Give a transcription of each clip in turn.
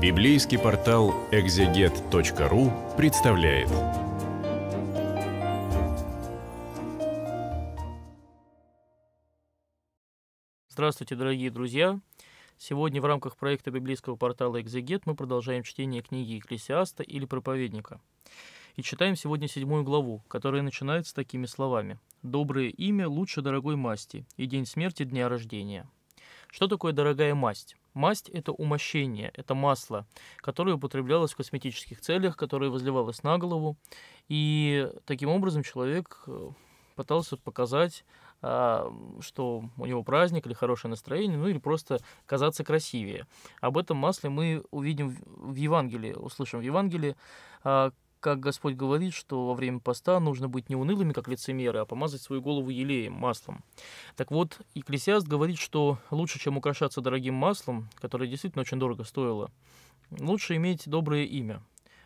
Библейский портал экзегет.ру представляет. Здравствуйте, дорогие друзья! Сегодня в рамках проекта библейского портала «Экзегет» мы продолжаем чтение книги Екклесиаста или Проповедника. И читаем сегодня седьмую главу, которая начинается такими словами. «Доброе имя лучше дорогой масти, и день смерти дня рождения». Что такое дорогая масть? Масть – это умощение, это масло, которое употреблялось в косметических целях, которое возливалось на голову. И таким образом человек э, пытался показать, а, что у него праздник или хорошее настроение, ну или просто казаться красивее. Об этом масле мы увидим в Евангелии, услышим в Евангелии, а, как Господь говорит, что во время поста нужно быть не унылыми, как лицемеры, а помазать свою голову елеем, маслом. Так вот, Екклесиаст говорит, что лучше, чем украшаться дорогим маслом, которое действительно очень дорого стоило, лучше иметь доброе имя.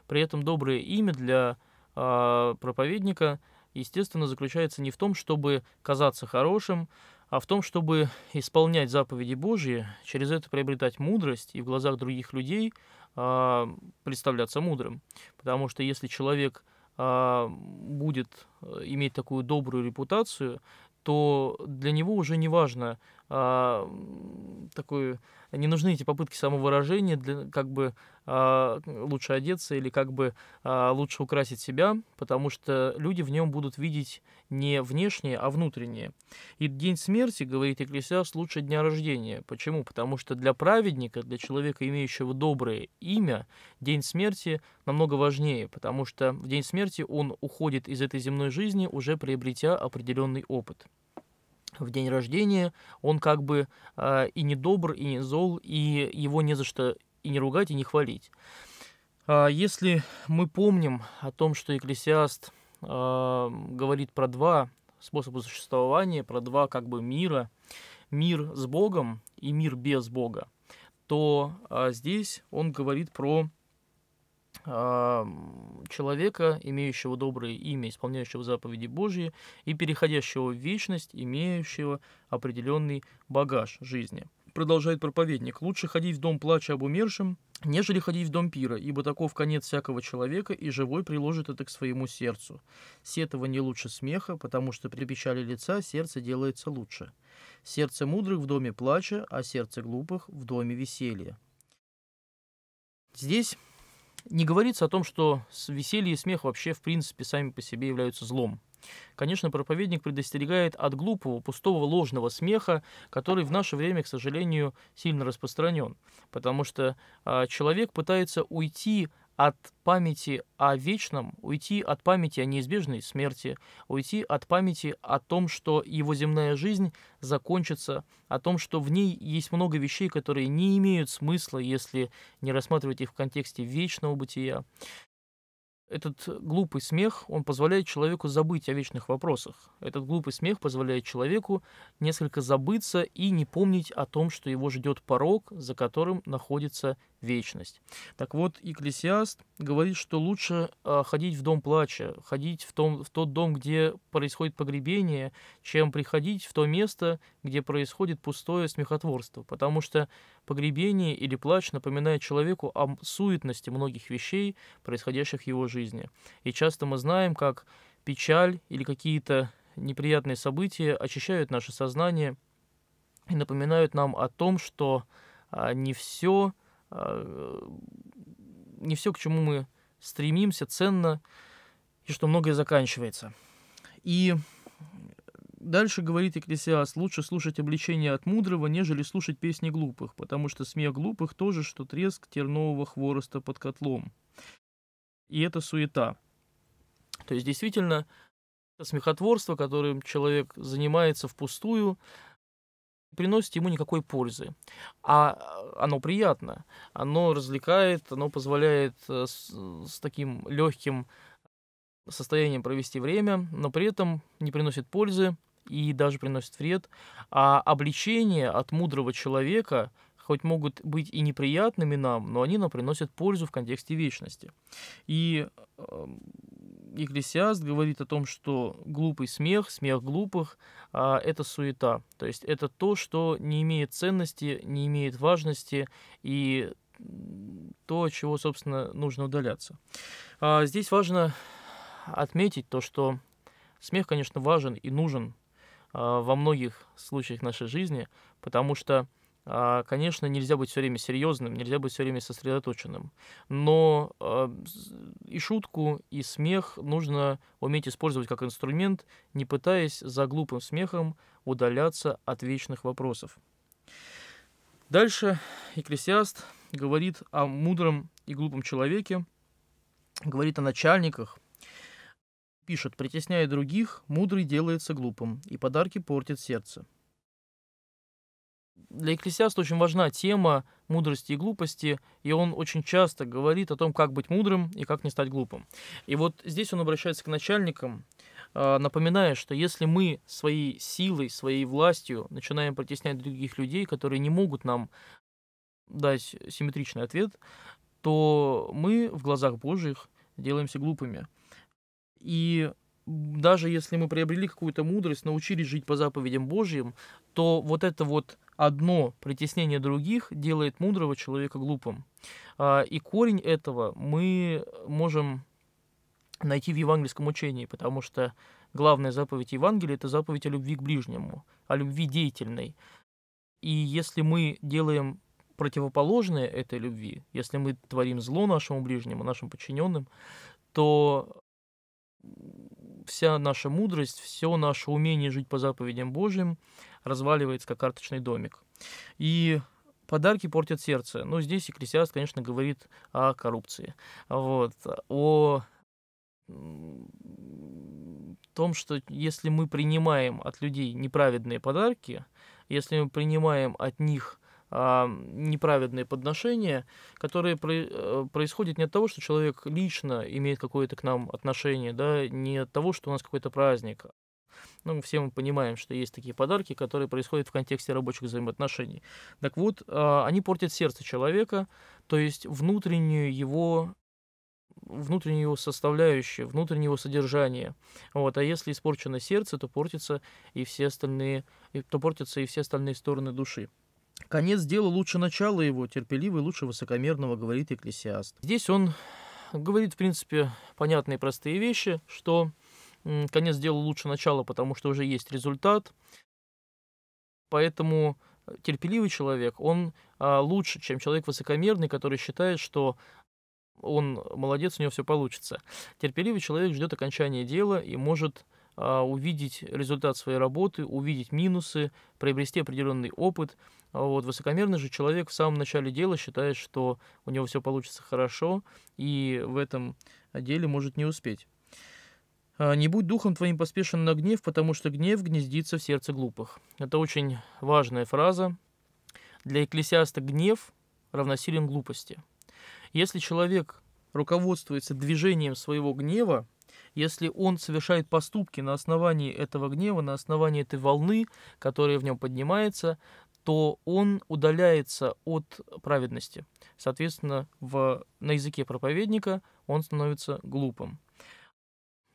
При этом доброе имя для э, проповедника, естественно, заключается не в том, чтобы казаться хорошим, а в том, чтобы исполнять заповеди Божьи, через это приобретать мудрость и в глазах других людей – а, представляться мудрым. Потому что если человек а, будет э, иметь такую добрую репутацию, то для него уже не важно, э, такой, не нужны эти попытки самовыражения, для, как бы а, лучше одеться или как бы а, лучше украсить себя, потому что люди в нем будут видеть не внешнее, а внутреннее. И день смерти, говорит Экклесиас, лучше дня рождения. Почему? Потому что для праведника, для человека, имеющего доброе имя, день смерти намного важнее, потому что в день смерти он уходит из этой земной жизни, уже приобретя определенный опыт в день рождения, он как бы э, и не добр, и не зол, и его не за что и не ругать, и не хвалить. Э, если мы помним о том, что Экклесиаст э, говорит про два способа существования, про два как бы мира, мир с Богом и мир без Бога, то э, здесь он говорит про человека, имеющего доброе имя, исполняющего заповеди Божьи и переходящего в вечность, имеющего определенный багаж жизни. Продолжает проповедник. «Лучше ходить в дом плача об умершем, нежели ходить в дом пира, ибо таков конец всякого человека, и живой приложит это к своему сердцу. Сетого не лучше смеха, потому что при печали лица сердце делается лучше. Сердце мудрых в доме плача, а сердце глупых в доме веселья». Здесь не говорится о том, что веселье и смех вообще, в принципе, сами по себе являются злом. Конечно, проповедник предостерегает от глупого, пустого, ложного смеха, который в наше время, к сожалению, сильно распространен, потому что э, человек пытается уйти от памяти о вечном, уйти от памяти о неизбежной смерти, уйти от памяти о том, что его земная жизнь закончится, о том, что в ней есть много вещей, которые не имеют смысла, если не рассматривать их в контексте вечного бытия. Этот глупый смех, он позволяет человеку забыть о вечных вопросах. Этот глупый смех позволяет человеку несколько забыться и не помнить о том, что его ждет порог, за которым находится вечность. Так вот, Екклесиаст говорит, что лучше а, ходить в дом плача, ходить в, том, в тот дом, где происходит погребение, чем приходить в то место, где происходит пустое смехотворство. Потому что Погребение или плач напоминает человеку о суетности многих вещей, происходящих в его жизни. И часто мы знаем, как печаль или какие-то неприятные события очищают наше сознание и напоминают нам о том, что а, не все, а, не все, к чему мы стремимся, ценно, и что многое заканчивается. И Дальше говорит Екклесиас, лучше слушать обличение от мудрого, нежели слушать песни глупых, потому что смех глупых тоже, что треск тернового хвороста под котлом. И это суета. То есть действительно смехотворство, которым человек занимается впустую, приносит ему никакой пользы. А оно приятно, оно развлекает, оно позволяет э, с, с таким легким состоянием провести время, но при этом не приносит пользы, и даже приносит вред. А обличения от мудрого человека хоть могут быть и неприятными нам, но они нам приносят пользу в контексте вечности. И э, говорит о том, что глупый смех, смех глупых а, это суета. То есть это то, что не имеет ценности, не имеет важности, и то, от чего, собственно, нужно удаляться. А, здесь важно отметить то, что смех, конечно, важен и нужен а, во многих случаях нашей жизни, потому что, а, конечно, нельзя быть все время серьезным, нельзя быть все время сосредоточенным. Но а, и шутку, и смех нужно уметь использовать как инструмент, не пытаясь за глупым смехом удаляться от вечных вопросов. Дальше Екклесиаст говорит о мудром и глупом человеке, говорит о начальниках, Пишет, притесняя других, мудрый делается глупым, и подарки портят сердце. Для Экклесиаста очень важна тема мудрости и глупости, и он очень часто говорит о том, как быть мудрым и как не стать глупым. И вот здесь он обращается к начальникам, а, напоминая, что если мы своей силой, своей властью начинаем притеснять других людей, которые не могут нам дать симметричный ответ, то мы в глазах Божьих делаемся глупыми. И даже если мы приобрели какую-то мудрость, научились жить по заповедям Божьим, то вот это вот одно притеснение других делает мудрого человека глупым. А, и корень этого мы можем найти в евангельском учении, потому что главная заповедь Евангелия – это заповедь о любви к ближнему, о любви деятельной. И если мы делаем противоположное этой любви, если мы творим зло нашему ближнему, нашим подчиненным, то вся наша мудрость, все наше умение жить по заповедям Божьим разваливается, как карточный домик. И подарки портят сердце. Ну здесь Екклесиаст, конечно, говорит о коррупции. Вот. О том, что если мы принимаем от людей неправедные подарки, если мы принимаем от них а, неправедные подношения, которые э, происходят не от того, что человек лично имеет какое-то к нам отношение, да, не от того, что у нас какой-то праздник. Ну, все мы понимаем, что есть такие подарки, которые происходят в контексте рабочих взаимоотношений. Так вот, а, они портят сердце человека, то есть внутреннюю его внутреннюю его составляющую, внутреннее его содержание. Вот. А если испорчено сердце, то портится и все остальные, то портятся и все остальные стороны души. Конец дела лучше начала его, терпеливый лучше высокомерного, говорит Экклесиаст. Здесь он говорит, в принципе, понятные простые вещи, что конец дела лучше начала, потому что уже есть результат. Поэтому э, терпеливый человек, он а, лучше, чем человек высокомерный, который считает, что он молодец, у него все получится. Терпеливый человек ждет окончания дела и может а, увидеть результат своей работы, увидеть минусы, приобрести определенный опыт, а вот, высокомерный же человек в самом начале дела считает, что у него все получится хорошо, и в этом деле может не успеть. А, «Не будь духом твоим поспешен на гнев, потому что гнев гнездится в сердце глупых». Это очень важная фраза. Для экклесиаста гнев равносилен глупости. Если человек руководствуется движением своего гнева, если он совершает поступки на основании этого гнева, на основании этой волны, которая в нем поднимается, то он удаляется от праведности. Соответственно, в, на языке проповедника он становится глупым.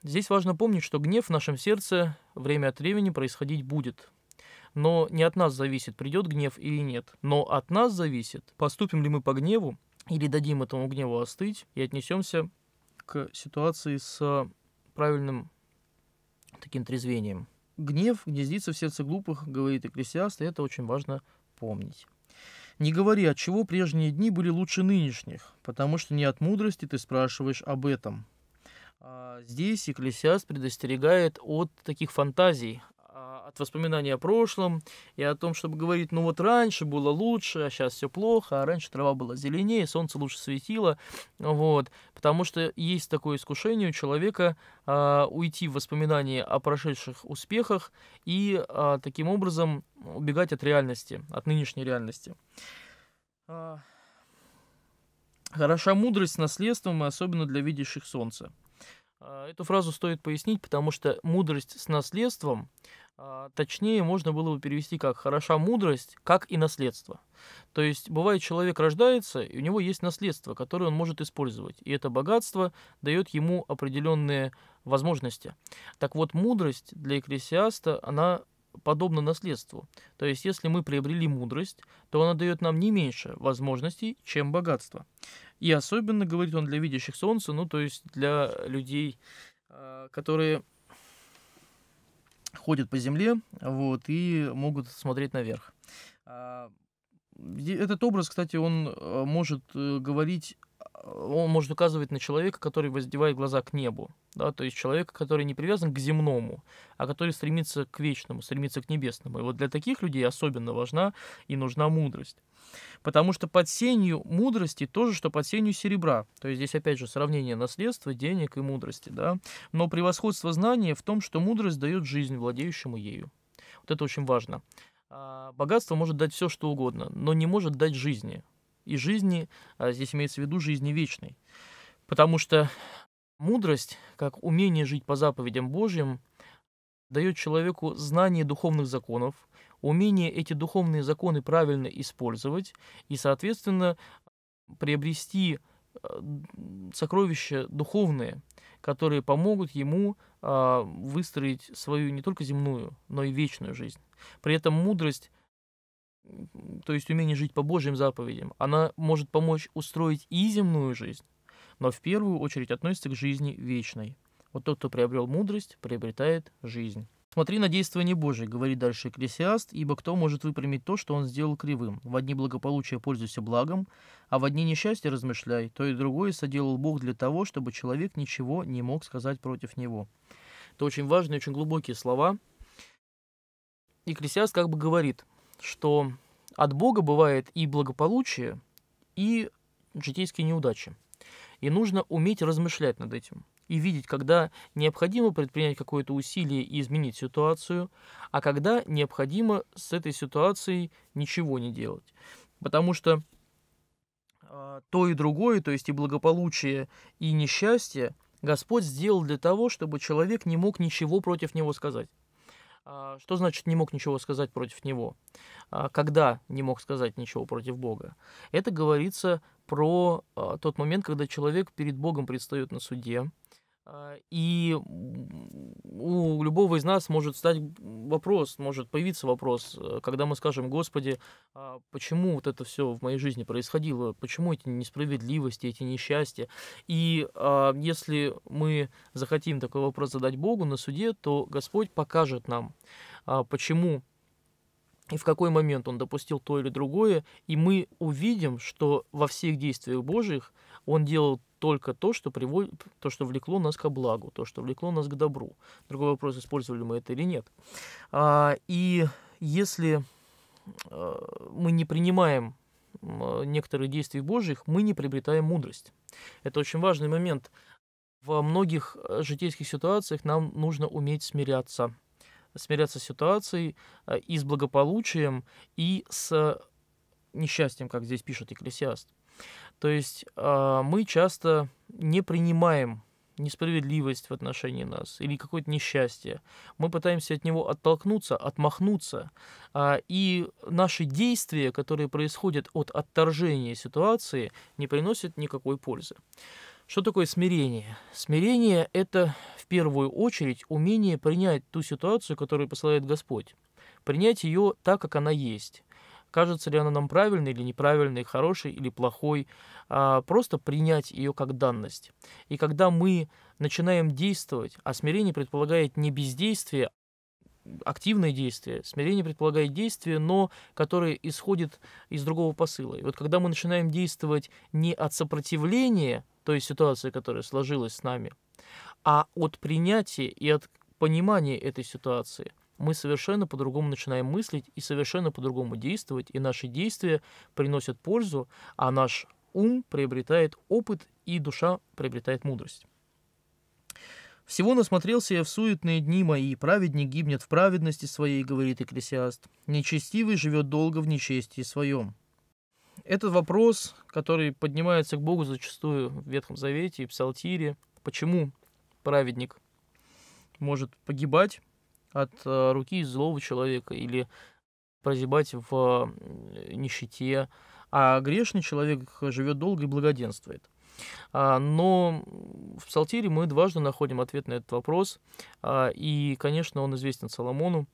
Здесь важно помнить, что гнев в нашем сердце время от времени происходить будет. Но не от нас зависит, придет гнев или нет. Но от нас зависит, поступим ли мы по гневу, или дадим этому гневу остыть и отнесемся к ситуации с правильным таким трезвением. Гнев гнездится в сердце глупых, говорит Экклесиаст, и это очень важно помнить. Не говори, от чего прежние дни были лучше нынешних, потому что не от мудрости ты спрашиваешь об этом. А здесь Екклесиаст предостерегает от таких фантазий, от воспоминаний о прошлом и о том, чтобы говорить, ну вот раньше было лучше, а сейчас все плохо, а раньше трава была зеленее, солнце лучше светило, вот, потому что есть такое искушение у человека э, уйти в воспоминания о прошедших успехах и э, таким образом убегать от реальности, от нынешней реальности. А, хороша мудрость с наследством, особенно для видящих солнца. Эту фразу стоит пояснить, потому что мудрость с наследством а, точнее, можно было бы перевести как «хороша мудрость», как и «наследство». То есть, бывает, человек рождается, и у него есть наследство, которое он может использовать. И это богатство дает ему определенные возможности. Так вот, мудрость для экклесиаста, она подобна наследству. То есть, если мы приобрели мудрость, то она дает нам не меньше возможностей, чем богатство. И особенно, говорит он, для видящих солнца, ну, то есть для людей, а, которые ходят по земле вот, и могут смотреть наверх. А, этот образ, кстати, он э, может э, говорить он может указывать на человека, который воздевает глаза к небу, да, то есть человека, который не привязан к земному, а который стремится к вечному, стремится к небесному. И вот для таких людей особенно важна и нужна мудрость. Потому что под сенью мудрости то же, что под сенью серебра. То есть здесь опять же сравнение наследства, денег и мудрости. Да? Но превосходство знания в том, что мудрость дает жизнь владеющему ею. Вот это очень важно. А, богатство может дать все, что угодно, но не может дать жизни и жизни, а здесь имеется в виду жизни вечной. Потому что мудрость, как умение жить по заповедям Божьим, дает человеку знание духовных законов, умение эти духовные законы правильно использовать и, соответственно, приобрести э, сокровища духовные, которые помогут ему а, выстроить свою не только земную, но и вечную жизнь. При этом мудрость то есть умение жить по Божьим заповедям, она может помочь устроить и земную жизнь, но в первую очередь относится к жизни вечной. Вот тот, кто приобрел мудрость, приобретает жизнь. Смотри на действование Божие, говорит дальше Экклесиаст, ибо кто может выпрямить то, что он сделал кривым? В одни благополучия пользуйся благом, а в одни несчастья размышляй. То и другое соделал Бог для того, чтобы человек ничего не мог сказать против него. Это очень важные, очень глубокие слова. Экклесиаст как бы говорит – что от Бога бывает и благополучие, и житейские неудачи. И нужно уметь размышлять над этим и видеть, когда необходимо предпринять какое-то усилие и изменить ситуацию, а когда необходимо с этой ситуацией ничего не делать. Потому что а, то и другое, то есть и благополучие, и несчастье, Господь сделал для того, чтобы человек не мог ничего против него сказать. А, что значит не мог ничего сказать против него? А, когда не мог сказать ничего против Бога? Это говорится про а, тот момент, когда человек перед Богом предстает на суде, а, и у любого из нас может стать вопрос, может появиться вопрос, э, когда мы скажем, Господи, а почему вот это все в моей жизни происходило, почему эти несправедливости, эти несчастья. И а, если мы захотим такой вопрос задать Богу на суде, то Господь покажет нам, почему и в какой момент Он допустил то или другое, и мы увидим, что во всех действиях Божьих – он делал только то, что, приводит, то, что влекло нас к благу, то, что влекло нас к добру. Другой вопрос, использовали мы это или нет. А, и если а, мы не принимаем некоторые действия Божьих, мы не приобретаем мудрость. Это очень важный момент. Во многих э, житейских ситуациях нам нужно уметь смиряться. Смиряться с ситуацией э, и с благополучием, и с э, несчастьем, как здесь пишет Экклесиаст. То есть а, мы часто не принимаем несправедливость в отношении нас или какое-то несчастье. Мы пытаемся от него оттолкнуться, отмахнуться. А, и наши действия, которые происходят от отторжения ситуации, не приносят никакой пользы. Что такое смирение? Смирение – это в первую очередь умение принять ту ситуацию, которую посылает Господь, принять ее так, как она есть кажется ли она нам правильной или неправильной, хорошей или плохой, а просто принять ее как данность. И когда мы начинаем действовать, а смирение предполагает не бездействие, активное действие. Смирение предполагает действие, но которое исходит из другого посыла. И вот когда мы начинаем действовать не от сопротивления той ситуации, которая сложилась с нами, а от принятия и от понимания этой ситуации, мы совершенно по-другому начинаем мыслить и совершенно по-другому действовать, и наши действия приносят пользу, а наш ум приобретает опыт и душа приобретает мудрость. «Всего насмотрелся я в суетные дни мои, праведник гибнет в праведности своей, — говорит Экклесиаст, — нечестивый живет долго в нечестии своем». Этот вопрос, который поднимается к Богу зачастую в Ветхом Завете и Псалтире, почему праведник может погибать, от э, руки злого человека или прозябать в э, нищете, а грешный человек живет долго и благоденствует. А, но в Псалтире мы дважды находим ответ на этот вопрос, а, и, конечно, он известен Соломону.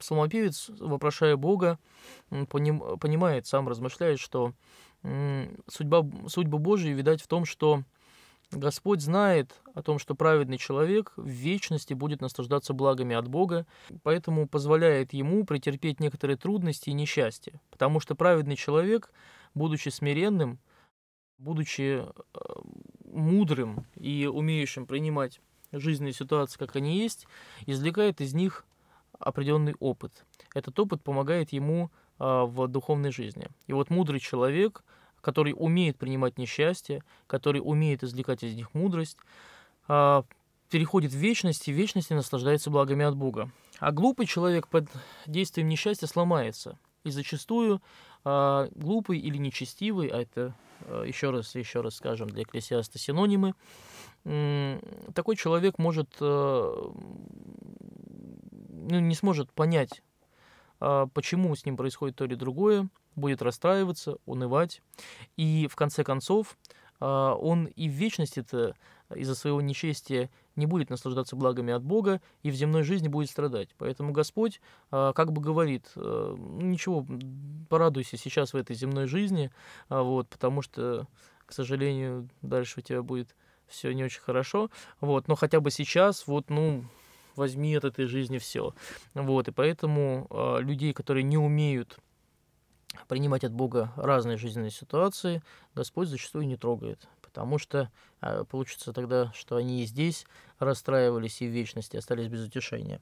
Псалмопевец, вопрошая Бога, понимает, сам размышляет, что судьба, судьба Божия, видать, в том, что Господь знает о том, что праведный человек в вечности будет наслаждаться благами от Бога, поэтому позволяет ему претерпеть некоторые трудности и несчастья, потому что праведный человек, будучи смиренным, будучи э, мудрым и умеющим принимать жизненные ситуации, как они есть, извлекает из них определенный опыт. Этот опыт помогает ему а, в духовной жизни. И вот мудрый человек который умеет принимать несчастье, который умеет извлекать из них мудрость, а, переходит в вечность и в вечности наслаждается благами от Бога. А глупый человек под действием несчастья сломается. И зачастую а, глупый или нечестивый, а это а, еще раз, еще раз скажем, для экклесиаста синонимы, такой человек может, ну, не сможет понять а, почему с ним происходит то или другое, будет расстраиваться, унывать. И в конце концов, а, он и в вечности-то из-за своего нечестия не будет наслаждаться благами от Бога и в земной жизни будет страдать. Поэтому Господь а, как бы говорит, ничего, порадуйся сейчас в этой земной жизни, вот, потому что, к сожалению, дальше у тебя будет все не очень хорошо. Вот, но хотя бы сейчас, вот, ну, возьми от этой жизни все. Вот, и поэтому э, людей, которые не умеют принимать от Бога разные жизненные ситуации, Господь зачастую не трогает, потому что э, получится тогда, что они и здесь расстраивались, и в вечности остались без утешения.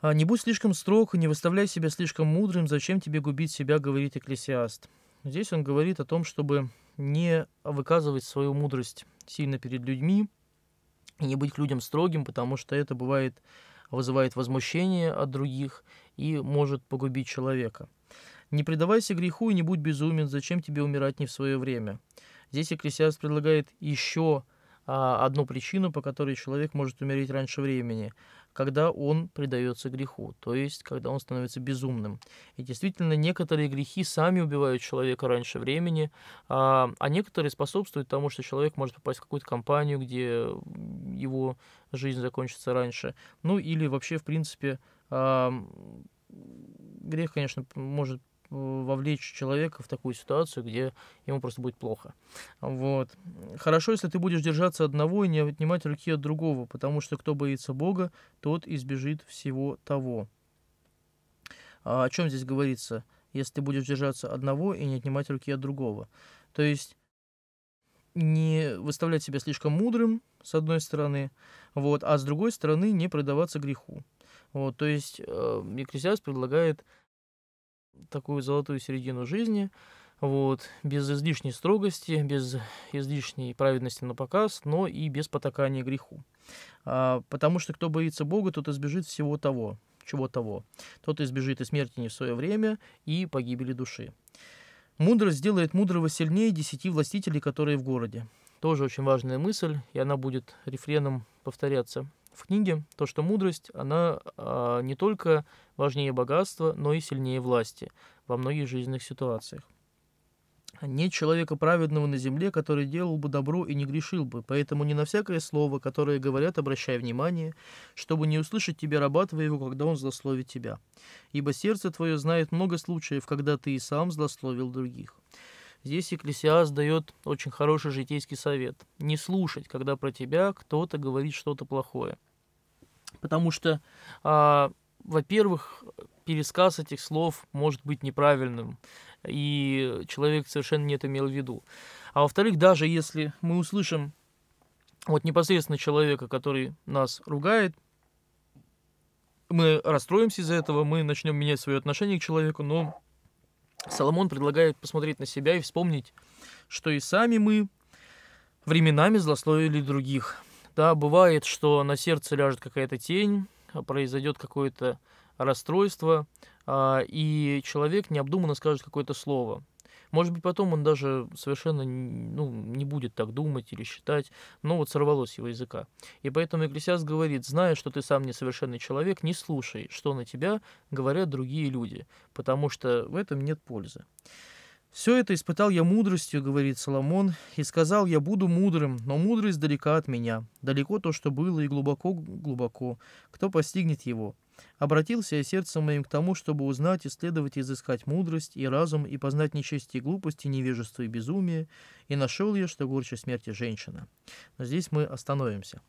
А, «Не будь слишком строг, не выставляй себя слишком мудрым, зачем тебе губить себя», говорит Экклесиаст. Здесь он говорит о том, чтобы не выказывать свою мудрость сильно перед людьми, и не быть к людям строгим, потому что это бывает вызывает возмущение от других и может погубить человека. Не предавайся греху и не будь безумен, зачем тебе умирать не в свое время. Здесь Экклесиаст предлагает еще а, одну причину, по которой человек может умереть раньше времени когда он предается греху, то есть когда он становится безумным. И действительно, некоторые грехи сами убивают человека раньше времени, а, а некоторые способствуют тому, что человек может попасть в какую-то компанию, где его жизнь закончится раньше. Ну или вообще, в принципе, грех, конечно, может Э, вовлечь человека в такую ситуацию, где ему просто будет плохо. Вот. Хорошо, если ты будешь держаться одного и не отнимать руки от другого, потому что кто боится Бога, тот избежит всего того. А о чем здесь говорится? Если ты будешь держаться одного и не отнимать руки от другого. То есть не выставлять себя слишком мудрым, с одной стороны, вот, а с другой стороны не продаваться греху. Вот, то есть э, Екклесиас предлагает такую золотую середину жизни, вот, без излишней строгости, без излишней праведности на показ, но и без потакания греху. А, потому что кто боится Бога, тот избежит всего того, чего того. Тот избежит и смерти не в свое время, и погибели души. Мудрость сделает мудрого сильнее десяти властителей, которые в городе. Тоже очень важная мысль, и она будет рефреном повторяться – в книге, то, что мудрость, она э, не только важнее богатства, но и сильнее власти во многих жизненных ситуациях. Нет человека праведного на земле, который делал бы добро и не грешил бы, поэтому не на всякое слово, которое говорят, обращай внимание, чтобы не услышать тебя раба твоего, когда он злословит тебя. Ибо сердце твое знает много случаев, когда ты и сам злословил других. Здесь Екклесиас дает очень хороший житейский совет. Не слушать, когда про тебя кто-то говорит что-то плохое. Потому что, а, во-первых, пересказ этих слов может быть неправильным, и человек совершенно не это имел в виду. А во-вторых, даже если мы услышим вот непосредственно человека, который нас ругает, мы расстроимся из-за этого, мы начнем менять свое отношение к человеку, но Соломон предлагает посмотреть на себя и вспомнить, что и сами мы временами злословили других. Да, бывает, что на сердце ляжет какая-то тень, а произойдет какое-то расстройство, а, и человек необдуманно скажет какое-то слово. Может быть, потом он даже совершенно ну, не будет так думать или считать, но вот сорвалось его языка. И поэтому Экклесиас говорит, зная, что ты сам несовершенный человек, не слушай, что на тебя говорят другие люди, потому что в этом нет пользы. Все это испытал я мудростью, говорит Соломон, и сказал я, буду мудрым, но мудрость далека от меня, далеко то, что было, и глубоко-глубоко, кто постигнет его. Обратился я сердцем моим к тому, чтобы узнать, исследовать, изыскать мудрость и разум, и познать нечестие и глупости, невежество и безумие, и нашел я, что горче смерти женщина. Но здесь мы остановимся.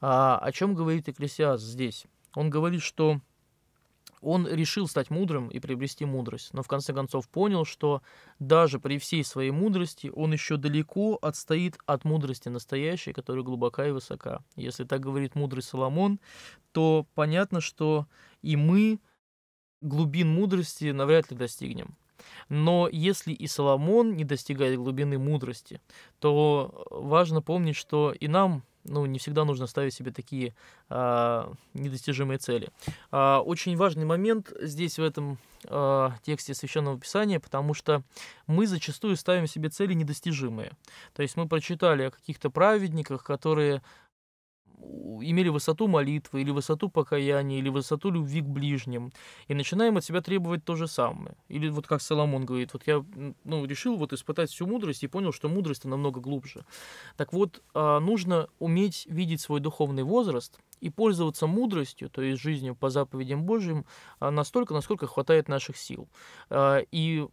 А о чем говорит Экклесиас здесь? Он говорит, что он решил стать мудрым и приобрести мудрость, но в конце концов понял, что даже при всей своей мудрости он еще далеко отстоит от мудрости настоящей, которая глубока и высока. Если так говорит мудрый Соломон, то понятно, что и мы глубин мудрости навряд ли достигнем. Но если и Соломон не достигает глубины мудрости, то важно помнить, что и нам ну, не всегда нужно ставить себе такие а, недостижимые цели. А, очень важный момент здесь в этом а, тексте Священного Писания, потому что мы зачастую ставим себе цели недостижимые. То есть мы прочитали о каких-то праведниках, которые имели высоту молитвы, или высоту покаяния, или высоту любви к ближним, и начинаем от себя требовать то же самое. Или вот как Соломон говорит, вот я ну, решил вот испытать всю мудрость и понял, что мудрость намного глубже. Так вот, а, нужно уметь видеть свой духовный возраст и пользоваться мудростью, то есть жизнью по заповедям Божьим, а, настолько, насколько хватает наших сил. А, и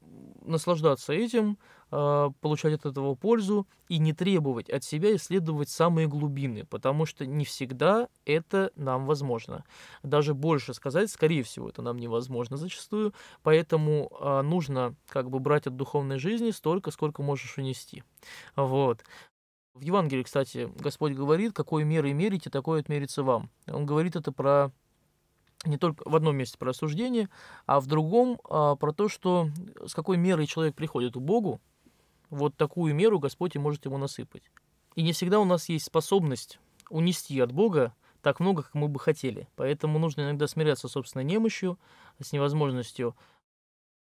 наслаждаться этим, а, получать от этого пользу и не требовать от себя исследовать самые глубины, потому что не всегда это нам возможно. Даже больше сказать, скорее всего, это нам невозможно зачастую, поэтому а, нужно как бы брать от духовной жизни столько, сколько можешь унести. Вот. В Евангелии, кстати, Господь говорит, какой мерой мерите, такое отмерится вам. Он говорит это про не только в одном месте про осуждение, а в другом а, про то, что с какой мерой человек приходит к Богу, вот такую меру Господь и может ему насыпать. И не всегда у нас есть способность унести от Бога так много, как мы бы хотели. Поэтому нужно иногда смиряться с собственной немощью, с невозможностью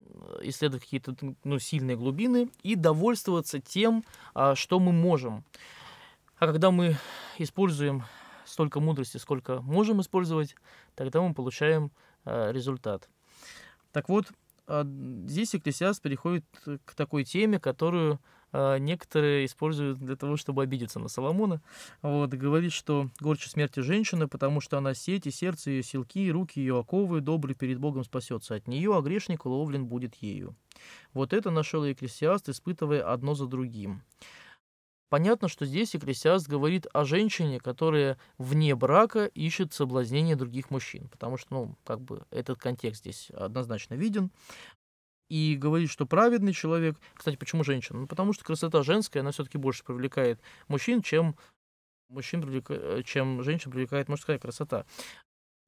э, исследовать какие-то ну, сильные глубины и довольствоваться тем, а, что мы можем. А когда мы используем столько мудрости, сколько можем использовать, тогда мы получаем э, результат. Так вот, а, здесь Экклесиаст переходит к такой теме, которую а, некоторые используют для того, чтобы обидеться на Соломона. Вот, говорит, что горче смерти женщины, потому что она сеть и сердце ее силки, руки ее оковы, добрый перед Богом спасется от нее, а грешник ловлен будет ею. Вот это нашел Екклесиаст, испытывая одно за другим. Понятно, что здесь Екклесиаст говорит о женщине, которая вне брака ищет соблазнение других мужчин, потому что, ну, как бы этот контекст здесь однозначно виден. И говорит, что праведный человек... Кстати, почему женщина? Ну, потому что красота женская, она все-таки больше привлекает мужчин, чем, мужчин привлек... Э, чем женщин привлекает мужская красота.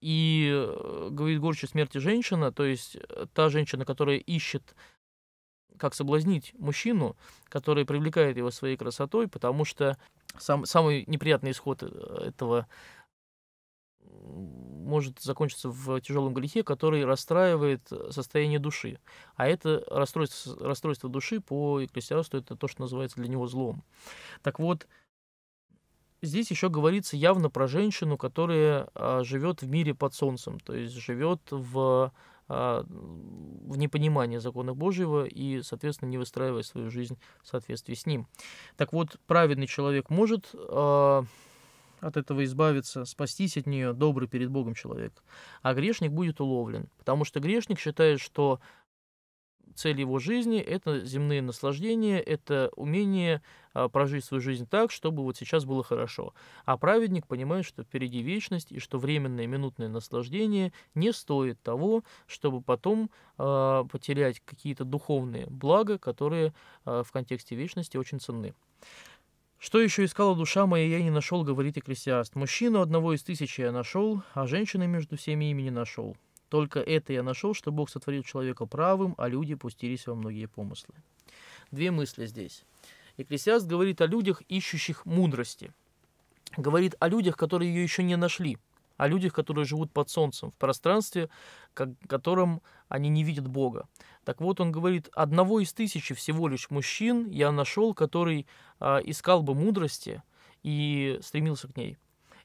И э, говорит горче смерти женщина, то есть э, та женщина, которая ищет как соблазнить мужчину, который привлекает его своей красотой, потому что сам, самый неприятный исход э, этого может закончиться в тяжелом грехе, который расстраивает состояние души. А это расстройство, расстройство души по экклесиасту, это то, что называется для него злом. Так вот, здесь еще говорится явно про женщину, которая а, живет в мире под солнцем, то есть живет в а, в непонимание закона Божьего и, соответственно, не выстраивая свою жизнь в соответствии с ним. Так вот, праведный человек может а, от этого избавиться, спастись от нее добрый перед Богом человек. А грешник будет уловлен, потому что грешник считает, что цель его жизни – это земные наслаждения, это умение а, прожить свою жизнь так, чтобы вот сейчас было хорошо. А праведник понимает, что впереди вечность и что временное минутное наслаждение не стоит того, чтобы потом а, потерять какие-то духовные блага, которые а, в контексте вечности очень ценны. Что еще искала душа моя, я не нашел, говорит Экклесиаст. Мужчину одного из тысячи я нашел, а женщины между всеми ими не нашел. Только это я нашел, что Бог сотворил человека правым, а люди пустились во многие помыслы. Две мысли здесь. Экклесиаст говорит о людях, ищущих мудрости. Говорит о людях, которые ее еще не нашли. О людях, которые живут под солнцем, в пространстве, в котором они не видят Бога. Так вот, он говорит, одного из тысячи всего лишь мужчин я нашел, который э, искал бы мудрости и стремился к ней.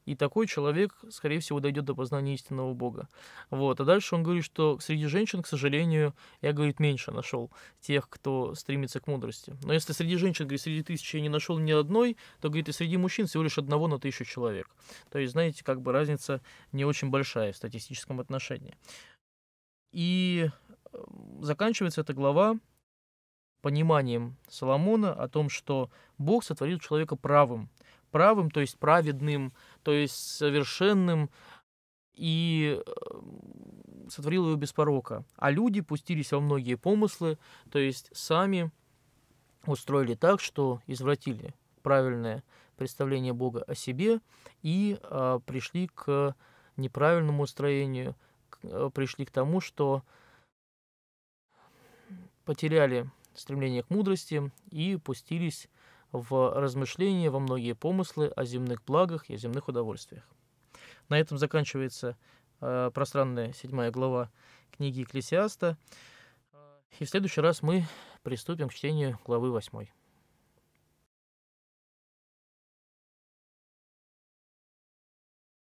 И такой человек, скорее всего, дойдет до познания истинного Бога. Вот. А дальше он говорит, что среди женщин, к сожалению, я, говорит, меньше нашел тех, кто стремится к мудрости. Но если среди женщин, говорит, среди тысячи я не нашел ни одной, то, говорит, и среди мужчин всего лишь одного на тысячу человек. То есть, знаете, как бы разница не очень большая в статистическом отношении. И э, заканчивается эта глава пониманием Соломона о том, что Бог сотворил человека правым, правым, то есть праведным, то есть совершенным, и эм, сотворил его без порока. А люди пустились во многие помыслы, то есть сами устроили так, что извратили правильное представление Бога о себе и э, пришли к неправильному устроению, к, э, пришли к тому, что потеряли стремление к мудрости и пустились в размышления во многие помыслы о земных благах и о земных удовольствиях. На этом заканчивается э, пространная седьмая глава книги Экклесиаста. И в следующий раз мы приступим к чтению главы восьмой.